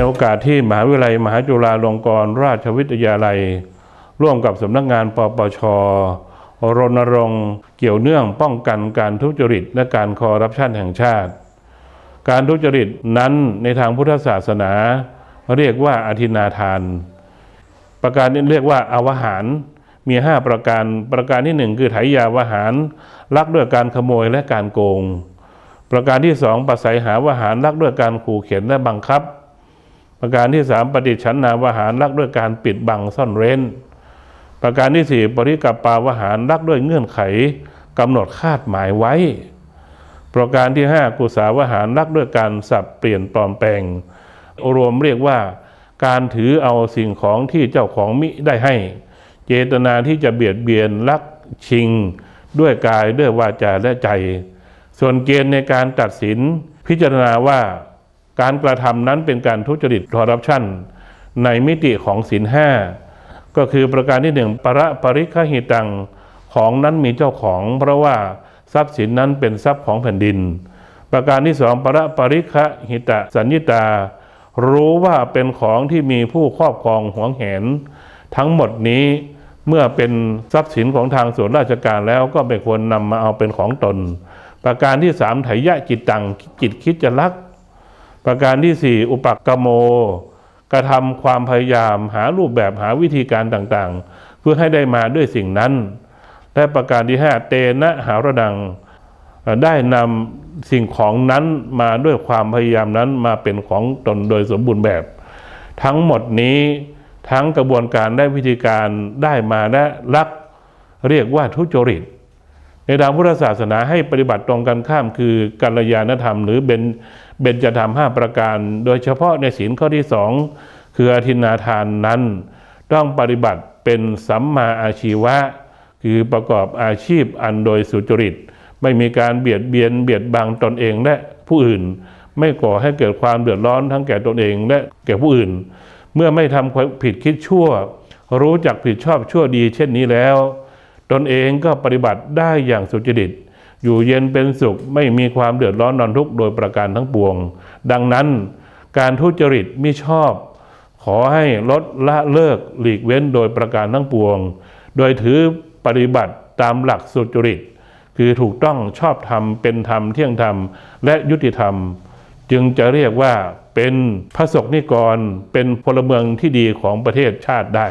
ในโอกาสที่ มหาวิทยาลัย มหาจุฬาลงกรณราชวิทยาลัย ร่วมกับสำนักงาน ปปชรณรงค์ เกี่ยวเนื่องป้องกันการทุจริตและการคอร์รัปชันแห่งชาติ การทุจริตนั้นในทางพุทธศาสนา เรียกว่าอธินาทาน ประการนี้เรียกว่าอาวหาร มี 5 ประการประการที่ 1 คือไถยาวหาร ลักด้วยการขโมยและการโกง ประการที่2ปัสัสหาวหารลักด้วยการขู่เข็นและบังคับประการที่สามปฏิชันนาวหาร ลักด้วยการปิดบังซ่อนเร้น ประการที่สี่ปริกับปาวหารลักด้วยเงื่อนไขกำหนดคาดหมายไว้ ประการที่ห้ากุสาวหาร ลักด้วยการสับเปลี่ยนปลอมแปลง รวมเรียกว่าการถือเอาสิ่งของที่เจ้าของมิได้ให้ เจตนาที่จะเบียดเบียนลัก ชิง ด้วยกายด้วยวาจาและใจ ส่วนเกณฑ์ในการตัดสินพิจารณาว่าการกระทำนั้นเป็นการทุจริตคอร์รัปชันในมิติของศินห้าก็คือประการที่หนึ่งประปริคหิตังของนั้นมีเจ้าของเพราะว่าทรัพย์สินนั้นเป็นทรัพย์ของแผ่นดิน ประการที่สองประปริคหิตะสัญญตา รู้ว่าเป็นของที่มีผู้ครอบครองหวงแหนทั้งหมดนี้ เมื่อเป็นทรัพย์สินของทางส่วนราชการแล้วก็ไม่ควรนำมาเอาเป็นของตน ประการที่สามไถยะจิตตังจิตคิดจะลักประการที่ 4 อุปกรรมโม กระทำความพยายามหารูปแบบหาวิธีการต่างๆ เพื่อให้ได้มาด้วยสิ่งนั้นและประการที่ 5 เตนะหาระดังได้นำสิ่งของนั้นมาด้วยความพยายามนั้นมาเป็นของตนโดยสมบูรณ์แบบ ทั้งหมดนี้ทั้งกระบวนการได้วิธีการได้มาและรักเรียกว่าทุจริตในทางพุทธศาสนาให้ปฏิบัติตรงกันข้ามคือกัลยาณธรรม หรือเบญเบญจธรรม5ประการ โดยเฉพาะในศีลข้อที่สองคืออธินาทานนั้น ต้องปฏิบัติเป็นสัมมาอาชีวะ คือประกอบอาชีพอันโดยสุจริต ไม่มีการเบียดเบียนเบียดบังตนเองและผู้อื่นไม่ก่อให้เกิดความเดือดร้อนทั้งแก่ตนเองและแก่ผู้อื่น เมื่อไม่ทำผิดคิดชั่ว รู้จักผิดชอบชั่วดี เช่นนี้แล้วตนเองก็ปฏิบัติได้อย่างสุจริต อยู่เย็นเป็นสุขไม่มีความเดือดร้อนนอนทุกข์โดยประการทั้งปวง ดังนั้นการทุจริตมิชอบ ขอให้ลดละเลิกหลีกเว้นโดยประการทั้งปวง โดยถือปฏิบัติตามหลักสุจริต คือถูกต้องชอบธรรมเป็นธรรมเที่ยงธรรมและยุติธรรม จึงจะเรียกว่าเป็นพระสกนิกรเป็นพลเมืองที่ดีของประเทศชาติได้